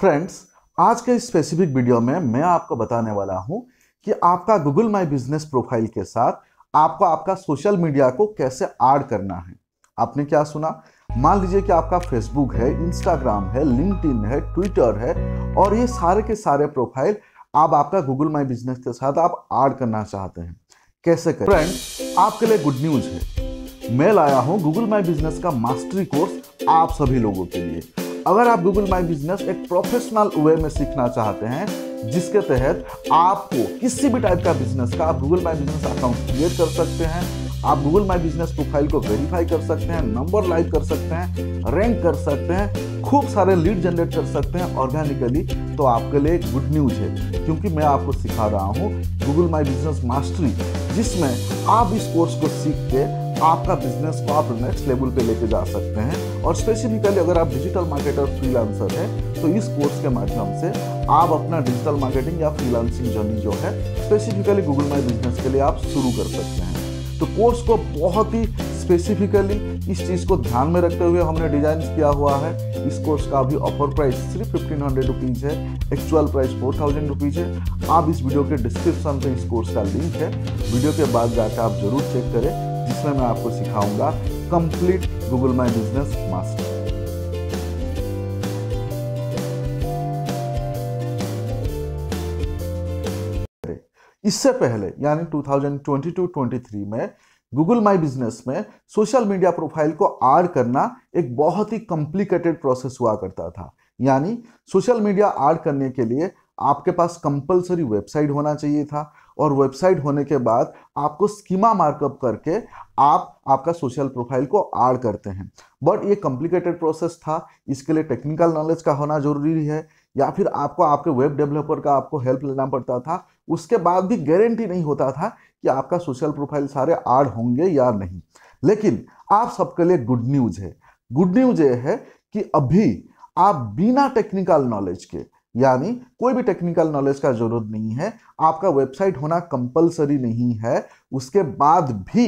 Friends आज के इस स्पेसिफिक वीडियो में मैं आपको बताने वाला हूं कि आपका गूगल माई बिजनेस प्रोफाइल के साथ आपको आपका सोशल मीडिया को कैसे ऐड करना है आपने क्या सुना मान लीजिए कि आपका फेसबुक है इंस्टाग्राम है लिंक्डइन है ट्विटर है और ये सारे के सारे प्रोफाइल आप आपका गूगल माई बिजनेस के साथ आप ऐड करना चाहते हैं कैसे करें फ्रेंड आपके लिए गुड न्यूज है मैं लाया हूँ गूगल माई बिजनेस का मास्टरी कोर्स आप सभी लोगों के लिए अगर आप गूगल माई बिजनेस एक प्रोफेशनल वे में सीखना चाहते हैं जिसके तहत आपको किसी भी टाइप का बिजनेस का आप Google my business account create कर सकते हैं आप गूगल माई बिजनेस प्रोफाइल को वेरीफाई कर सकते हैं नंबर लाइव कर सकते हैं रैंक कर सकते हैं खूब सारे लीड जनरेट कर सकते हैं ऑर्गेनिकली तो आपके लिए गुड न्यूज है क्योंकि मैं आपको सिखा रहा हूँ गूगल माई बिजनेस मास्टरी जिसमें आप इस कोर्स को सीख के आपका बिजनेस को आप नेक्स्ट लेवल पे लेके जा सकते हैं और स्पेसिफिकली अगर आप डिजिटल मार्केटर फ्रीलांसर है तो इस कोर्स के माध्यम से आप अपना डिजिटल मार्केटिंग या फ्रीलांसिंग जर्नी जो है स्पेसिफिकली गूगल माई बिजनेस के लिए आप शुरू कर सकते हैं तो कोर्स को बहुत ही स्पेसिफिकली इस चीज़ को ध्यान में रखते हुए हमने डिजाइन किया हुआ है इस कोर्स का अभी ऑफर प्राइस सिर्फ फिफ्टीन हंड्रेड रुपीज़ है actual price four thousand rupees है आप इस वीडियो के डिस्क्रिप्शन पे इस कोर्स का लिंक है वीडियो के बाद जाकर आप जरूर चेक करें जिसमें मैं आपको सिखाऊंगा complete Google My Business Master. इससे पहले यानी 2022-23 में गूगल माई बिजनेस में सोशल मीडिया प्रोफाइल को ऐड करना एक बहुत ही कॉम्प्लिकेटेड प्रोसेस हुआ करता था यानी सोशल मीडिया ऐड करने के लिए आपके पास कंपलसरी वेबसाइट होना चाहिए था और वेबसाइट होने के बाद आपको स्कीमा मार्कअप करके आप आपका सोशल प्रोफाइल को आड़ करते हैं बट ये कॉम्प्लिकेटेड प्रोसेस था इसके लिए टेक्निकल नॉलेज का होना जरूरी है या फिर आपको आपके वेब डेवलपर का आपको हेल्प लेना पड़ता था उसके बाद भी गारंटी नहीं होता था कि आपका सोशल प्रोफाइल सारे आड़ होंगे या नहीं लेकिन आप सबके लिए गुड न्यूज है गुड न्यूज ये है कि अभी आप बिना टेक्निकल नॉलेज के यानी कोई भी टेक्निकल नॉलेज का जरूरत नहीं है आपका वेबसाइट होना कंपलसरी नहीं है उसके बाद भी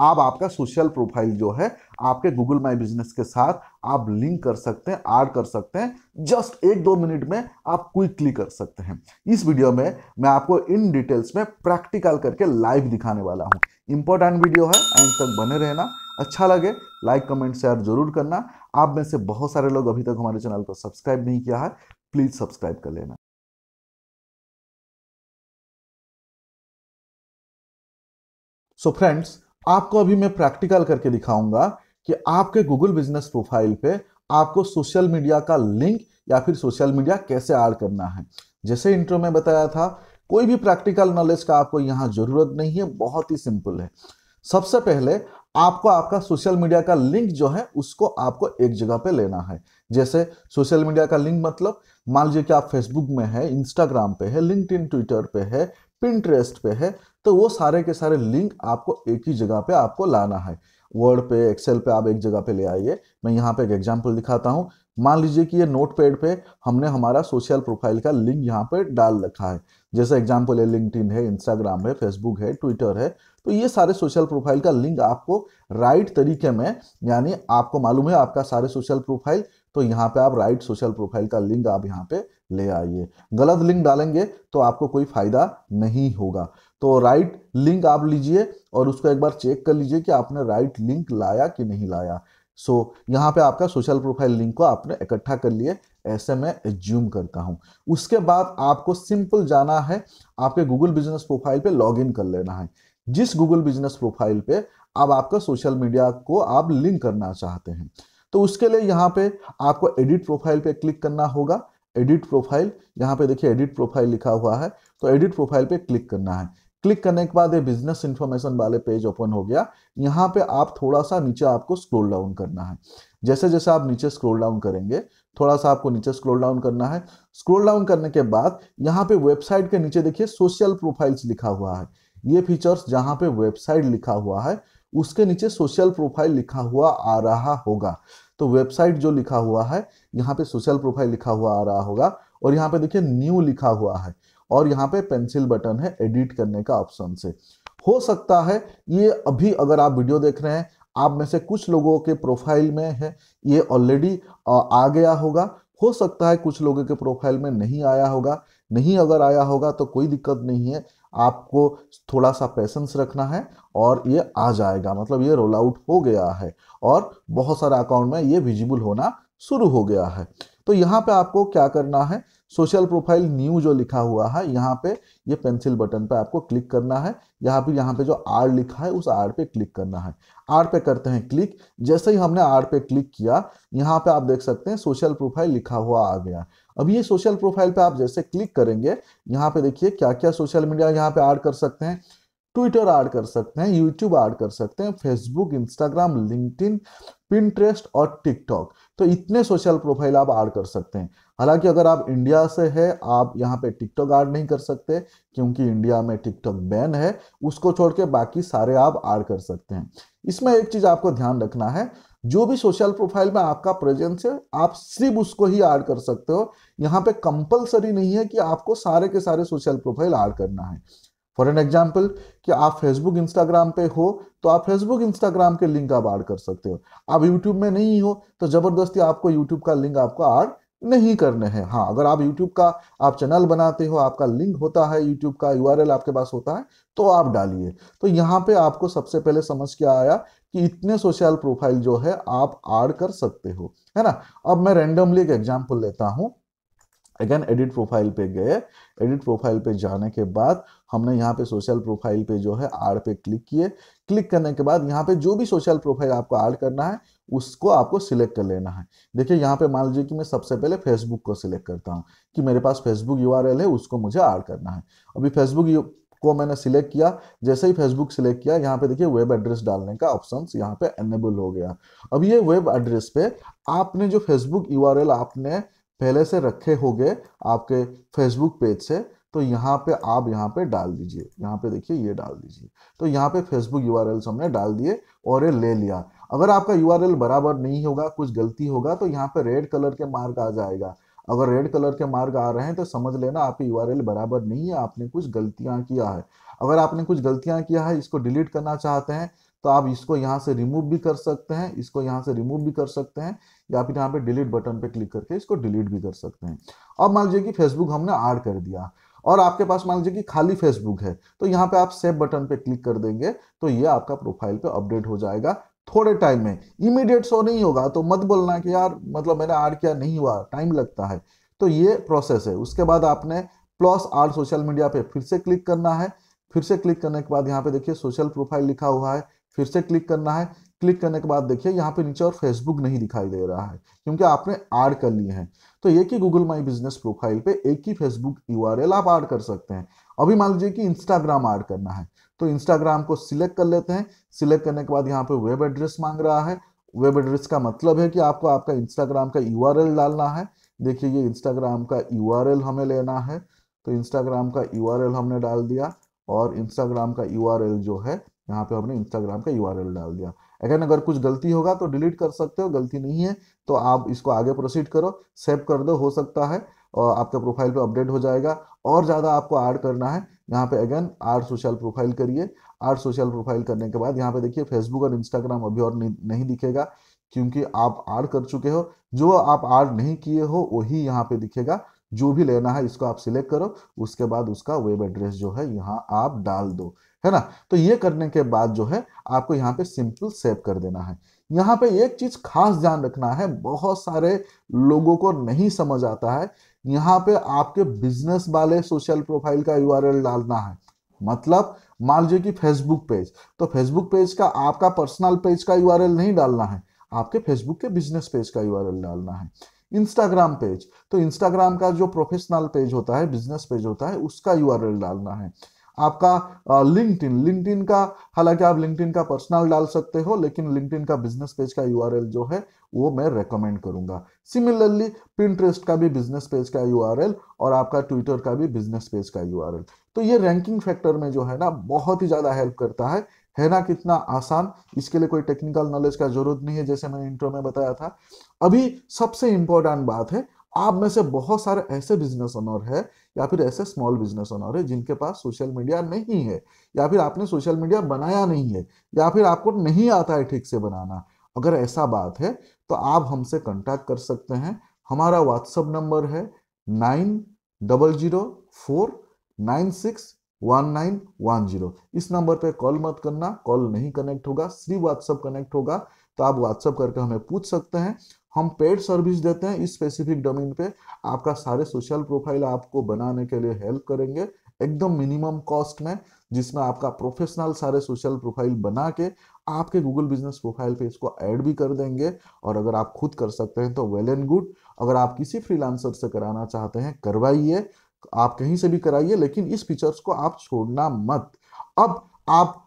आप आपका सोशल प्रोफाइल जो है आपके गूगल माई बिजनेस के साथ आप लिंक कर सकते हैं ऐड कर सकते हैं जस्ट एक दो मिनट में आप क्विकली कर सकते हैं इस वीडियो में मैं आपको इन डिटेल्स में प्रैक्टिकल करके लाइव दिखाने वाला हूँ इंपॉर्टेंट वीडियो है एंड तक बने रहना अच्छा लगे लाइक कमेंट शेयर जरूर करना आप में से बहुत सारे लोग अभी तक हमारे चैनल को सब्सक्राइब नहीं किया है प्लीज़ सब्सक्राइब कर लेना सो so फ्रेंड्स आपको अभी मैं प्रैक्टिकल करके दिखाऊंगा कि आपके गूगल बिजनेस प्रोफाइल पे आपको सोशल मीडिया का लिंक या फिर सोशल मीडिया कैसे ऐड करना है जैसे इंट्रो में बताया था कोई भी प्रैक्टिकल नॉलेज का आपको यहां जरूरत नहीं है बहुत ही सिंपल है सबसे पहले आपको आपका सोशल मीडिया का लिंक जो है उसको आपको एक जगह पे लेना है जैसे सोशल मीडिया का लिंक मतलब मान लीजिए कि आप फेसबुक में है इंस्टाग्राम पे है इन ट्विटर पे है पिंट्रेस्ट पे है तो वो सारे के सारे लिंक आपको एक ही जगह पे आपको लाना है वर्ड पे एक्सेल पे आप एक जगह पे ले आइए मैं यहाँ पे एक एग्जाम्पल दिखाता हूँ मान लीजिए कि ये नोट पैड पे हमने हमारा सोशल प्रोफाइल का लिंक यहाँ पे डाल रखा है जैसे एग्जाम्पल है लिंक है इंस्टाग्राम है फेसबुक है ट्विटर है तो ये सारे सोशल प्रोफाइल का लिंक आपको राइट तरीके में यानी आपको मालूम है आपका सारे सोशल प्रोफाइल तो यहाँ पे आप राइट सोशल प्रोफाइल का लिंक आप यहाँ पे ले आइए गलत लिंक डालेंगे तो आपको कोई फायदा नहीं होगा तो राइट लिंक आप लीजिए और उसको एक बार चेक कर लीजिए कि आपने राइट लिंक लाया कि नहीं लाया सो so, यहाँ पे आपका सोशल प्रोफाइल लिंक को आपने इकट्ठा कर लिए ऐसे मैं एज्यूम करता हूँ उसके बाद आपको सिंपल जाना है आपके गूगल बिजनेस प्रोफाइल पे लॉगिन कर लेना है जिस गूगल बिजनेस प्रोफाइल पे अब आपका सोशल मीडिया को आप लिंक करना चाहते हैं तो उसके लिए यहाँ पे आपको एडिट प्रोफाइल पे क्लिक करना होगा एडिट प्रोफाइल यहाँ पे देखिए एडिट प्रोफाइल लिखा हुआ है तो एडिट प्रोफाइल पे क्लिक करना है क्लिक करने के बाद ये बिजनेस इन्फॉर्मेशन वाले पेज ओपन हो गया यहाँ पे आप थोड़ा सा नीचे आपको स्क्रोल डाउन करना है जैसे जैसे आप नीचे स्क्रोल डाउन करेंगे थोड़ा सा आपको नीचे स्क्रोल डाउन करना है स्क्रोल डाउन करने के बाद यहाँ पे वेबसाइट के नीचे देखिए सोशल प्रोफाइल्स लिखा हुआ है ये फीचर्स जहाँ पे वेबसाइट लिखा हुआ है उसके नीचे सोशल प्रोफाइल लिखा हुआ आ रहा होगा तो वेबसाइट जो लिखा हुआ है यहाँ पे सोशल प्रोफाइल लिखा हुआ आ रहा होगा और यहाँ पे देखिए न्यू लिखा हुआ है और यहाँ पे पेंसिल बटन है एडिट करने का ऑप्शन से हो सकता है ये अभी अगर आप वीडियो देख रहे हैं आप में से कुछ लोगों के प्रोफाइल में है ये ऑलरेडी आ गया होगा हो सकता है कुछ लोगों के प्रोफाइल में नहीं आया होगा नहीं अगर आया होगा तो कोई दिक्कत नहीं है आपको थोड़ा सा पेशेंस रखना है और ये आ जाएगा मतलब ये रोल आउट हो गया है और बहुत सारे अकाउंट में ये विजिबल होना शुरू हो गया है तो यहाँ पे आपको क्या करना है सोशल प्रोफाइल न्यू जो लिखा हुआ है यहाँ पे ये पेंसिल बटन पे आपको क्लिक करना है यहाँ पे यहाँ पे जो आर लिखा है उस आर पे क्लिक करना है आर पे करते हैं क्लिक जैसे ही हमने आर पे क्लिक किया यहाँ पे आप देख सकते हैं सोशल प्रोफाइल लिखा हुआ आ गया अब ये सोशल प्रोफाइल पे आप जैसे क्लिक करेंगे यहाँ पे देखिए क्या क्या सोशल मीडिया यहाँ पे ऐड कर सकते हैं ट्विटर ऐड कर सकते हैं यूट्यूब ऐड कर सकते हैं फेसबुक इंस्टाग्राम लिंक्डइन पिंट्रेस्ट और टिकटॉक तो इतने सोशल प्रोफाइल आप ऐड कर सकते हैं हालांकि अगर आप इंडिया से है आप यहाँ पे टिकटॉक ऐड नहीं कर सकते क्योंकि इंडिया में टिकटॉक बैन है उसको छोड़ के बाकी सारे आप ऐड कर सकते हैं इसमें एक चीज़ आपको ध्यान रखना है जो भी सोशल प्रोफाइल में आपका प्रेजेंस है आप सिर्फ उसको ही ऐड कर सकते हो यहाँ पे कंपलसरी नहीं है कि आपको सारे के सारे सोशल प्रोफाइल ऐड करना है फॉर एन एग्जाम्पल कि आप फेसबुक इंस्टाग्राम पे हो तो आप फेसबुक इंस्टाग्राम के लिंक आप ऐड कर सकते हो आप यूट्यूब में नहीं हो तो ज़बरदस्ती आपको यूट्यूब का लिंक आपको ऐड नहीं करने हैं हाँ अगर आप YouTube का आप चैनल बनाते हो आपका लिंक होता है YouTube का यू आपके पास होता है तो आप डालिए तो यहाँ पे आपको सबसे पहले समझ क्या आया कि इतने सोशल प्रोफाइल जो है आप ऐड कर सकते हो है ना अब मैं रेंडमली एक एग्जाम्पल लेता हूं अगेन एडिट प्रोफाइल पे गए एडिट प्रोफाइल पे जाने के बाद हमने यहाँ पे सोशल प्रोफाइल पे जो है आर पे क्लिक किए क्लिक करने के बाद यहाँ पे जो भी सोशल प्रोफाइल आपको ऐड करना है उसको आपको सिलेक्ट कर लेना है देखिए यहाँ पे मान लीजिए कि मैं सबसे पहले फेसबुक को सिलेक्ट करता हूँ कि मेरे पास फेसबुक यू है उसको मुझे ऐड करना है अभी फेसबुक को मैंने सिलेक्ट किया जैसे ही फेसबुक सिलेक्ट किया यहाँ पे देखिए वेब एड्रेस डालने का ऑप्शन यहाँ पे एनेबल हो गया अब ये वेब एड्रेस पे आपने जो फेसबुक यू आपने पहले से रखे हो आपके फेसबुक पेज से तो यहाँ पे आप यहाँ पे डाल दीजिए यहाँ पे देखिए ये डाल दीजिए तो यहाँ पे फेसबुक यू आर हमने डाल दिए और ये ले लिया अगर आपका यू बराबर नहीं होगा कुछ गलती होगा तो यहाँ पे रेड कलर के मार्क आ जाएगा अगर रेड कलर के मार्ग आ रहे हैं तो समझ लेना आपकी यू बराबर नहीं है आपने कुछ गलतियाँ किया है अगर आपने कुछ गलतियाँ किया है इसको डिलीट करना चाहते हैं तो आप इसको यहाँ से रिमूव भी कर सकते हैं इसको यहाँ से रिमूव भी कर सकते हैं या फिर यहाँ पे डिलीट बटन पे क्लिक करके इसको डिलीट भी कर सकते हैं अब मान लीजिए कि फेसबुक हमने ऐड कर दिया और आपके पास मान लीजिए कि खाली फेसबुक है तो यहाँ पे आप सेव बटन पे क्लिक कर देंगे तो ये आपका प्रोफाइल पे अपडेट हो जाएगा थोड़े टाइम में इमीडिएट सो नहीं होगा तो मत बोलना कि यार मतलब मैंने आर किया नहीं हुआ टाइम लगता है तो ये प्रोसेस है उसके बाद आपने प्लस आर सोशल मीडिया पे फिर से क्लिक करना है फिर से क्लिक करने के बाद यहाँ पे देखिए सोशल प्रोफाइल लिखा हुआ है फिर से क्लिक करना है क्लिक करने के बाद देखिए यहाँ पे नीचे और फेसबुक नहीं दिखाई दे रहा है क्योंकि आपने ऐड कर लिए हैं तो एक ही गूगल माई बिजनेस प्रोफाइल पे एक ही फेसबुक यू आप ऐड कर सकते हैं अभी मान लीजिए कि इंस्टाग्राम ऐड करना है तो इंस्टाग्राम को सिलेक्ट कर लेते हैं सिलेक्ट करने के बाद यहाँ पे वेब एड्रेस मांग रहा है वेब एड्रेस का मतलब है कि आपको आपका इंस्टाग्राम का यू डालना है देखिए ये इंस्टाग्राम का यू हमें लेना है तो इंस्टाग्राम का यू हमने डाल दिया और इंस्टाग्राम का यू जो है यहाँ पे हमने इंस्टाग्राम का यू डाल दिया अगेन अगर कुछ गलती होगा तो डिलीट कर सकते हो गलती नहीं है तो आप इसको आगे प्रोसीड करो सेव कर दो हो सकता है और आपका प्रोफाइल पे अपडेट हो जाएगा और ज़्यादा आपको ऐड करना है यहाँ पे अगेन आर सोशल प्रोफाइल करिए आर सोशल प्रोफाइल करने के बाद यहाँ पे देखिए फेसबुक और इंस्टाग्राम अभी और नहीं, दिखेगा क्योंकि आप आर कर चुके हो जो आप आर नहीं किए हो वही यहाँ पे दिखेगा जो भी लेना है इसको आप सिलेक्ट करो उसके बाद उसका वेब एड्रेस जो है यहाँ आप डाल दो है ना तो ये करने के बाद जो है आपको यहाँ पे सिंपल सेव कर देना है यहाँ पे एक चीज खास ध्यान रखना है बहुत सारे लोगों को नहीं समझ आता है यहाँ पे आपके बिजनेस वाले सोशल प्रोफाइल का यूआरएल डालना है मतलब मान लीजिए कि फेसबुक पेज तो फेसबुक पेज का आपका पर्सनल पेज का यूआरएल नहीं डालना है आपके फेसबुक के बिजनेस पेज का यूआरएल डालना है इंस्टाग्राम पेज तो इंस्टाग्राम का जो प्रोफेशनल पेज होता है बिजनेस पेज होता है उसका यूआरएल डालना है आपका लिंकड इन लिंकड इन का हालांकि आप लिंकड इन का पर्सनल डाल सकते हो लेकिन लिंकड इन का बिजनेस पेज का यू जो है वो मैं रेकमेंड करूंगा सिमिलरली पिंट्रेस्ट का भी बिजनेस पेज का यू और आपका ट्विटर का भी बिजनेस पेज का यू तो ये रैंकिंग फैक्टर में जो है ना बहुत ही ज़्यादा हेल्प करता है है ना कितना आसान इसके लिए कोई टेक्निकल नॉलेज का जरूरत नहीं है जैसे मैंने इंट्रो में बताया था अभी सबसे इंपॉर्टेंट बात है आप में से बहुत सारे ऐसे बिजनेस ओनर है या फिर ऐसे स्मॉल बिजनेस ओनर है जिनके पास सोशल मीडिया नहीं है या फिर आपने सोशल मीडिया बनाया नहीं है या फिर आपको नहीं आता है ठीक से बनाना अगर ऐसा बात है तो आप हमसे कॉन्टैक्ट कर सकते हैं हमारा व्हाट्सअप नंबर है nine double zero four nine six one nine one zero इस नंबर पे कॉल मत करना कॉल नहीं कनेक्ट होगा सिर्फ व्हाट्सअप कनेक्ट होगा तो आप व्हाट्सअप करके हमें पूछ सकते हैं हम पेड सर्विस देते हैं इस स्पेसिफिक डोमेन पे आपका सारे सोशल प्रोफाइल आपको बनाने के लिए हेल्प करेंगे एकदम मिनिमम कॉस्ट में जिसमें आपका प्रोफेशनल सारे सोशल प्रोफाइल बना के आपके गूगल बिजनेस प्रोफाइल पे इसको ऐड भी कर देंगे और अगर आप खुद कर सकते हैं तो वेल एंड गुड अगर आप किसी फ्रीलांसर से कराना चाहते हैं करवाइए आप कहीं से भी कराइए लेकिन इस फीचर्स को आप छोड़ना मत अब आप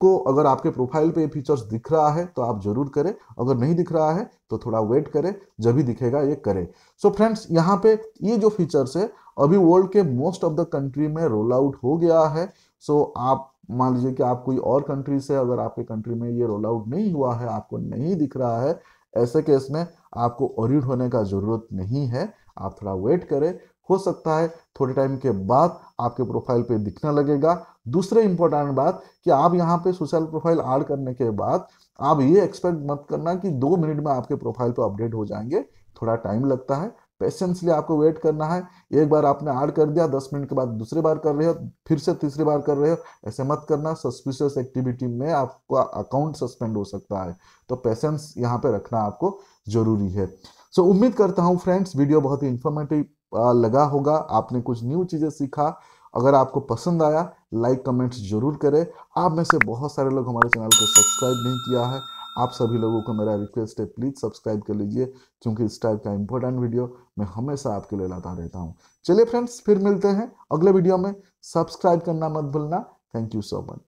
को अगर आपके प्रोफाइल पे ये फीचर्स दिख रहा है तो आप जरूर करें अगर नहीं दिख रहा है तो थोड़ा वेट करें जब भी दिखेगा ये करें सो फ्रेंड्स यहाँ पे ये जो फीचर्स है अभी वर्ल्ड के मोस्ट ऑफ द कंट्री में रोल आउट हो गया है सो so, आप मान लीजिए कि आप कोई और कंट्री से अगर आपके कंट्री में ये रोल आउट नहीं हुआ है आपको नहीं दिख रहा है ऐसे केस में आपको ऑरिड होने का ज़रूरत नहीं है आप थोड़ा वेट करें हो सकता है थोड़े टाइम के बाद आपके प्रोफाइल पे दिखने लगेगा दूसरे इंपॉर्टेंट बात कि आप यहाँ पे सोशल प्रोफाइल ऐड करने के बाद आप ये एक्सपेक्ट मत करना कि दो मिनट में आपके प्रोफाइल पे अपडेट हो जाएंगे थोड़ा टाइम लगता है पेशेंसली आपको वेट करना है एक बार आपने ऐड कर दिया दस मिनट के बाद दूसरे बार कर रहे हो फिर से तीसरी बार कर रहे हो ऐसे मत करना सस्पिशियस एक्टिविटी में आपका अकाउंट सस्पेंड हो सकता है तो पेशेंस यहाँ पे रखना आपको ज़रूरी है सो so, उम्मीद करता हूँ फ्रेंड्स वीडियो बहुत ही इन्फॉर्मेटिव लगा होगा आपने कुछ न्यू चीज़ें सीखा अगर आपको पसंद आया लाइक कमेंट्स जरूर करें आप में से बहुत सारे लोग हमारे चैनल को सब्सक्राइब नहीं किया है आप सभी लोगों को मेरा रिक्वेस्ट है प्लीज़ सब्सक्राइब कर लीजिए क्योंकि इस टाइप का इंपॉर्टेंट वीडियो मैं हमेशा आपके लिए लाता रहता हूँ चलिए फ्रेंड्स फिर मिलते हैं अगले वीडियो में सब्सक्राइब करना मत भूलना थैंक यू सो मच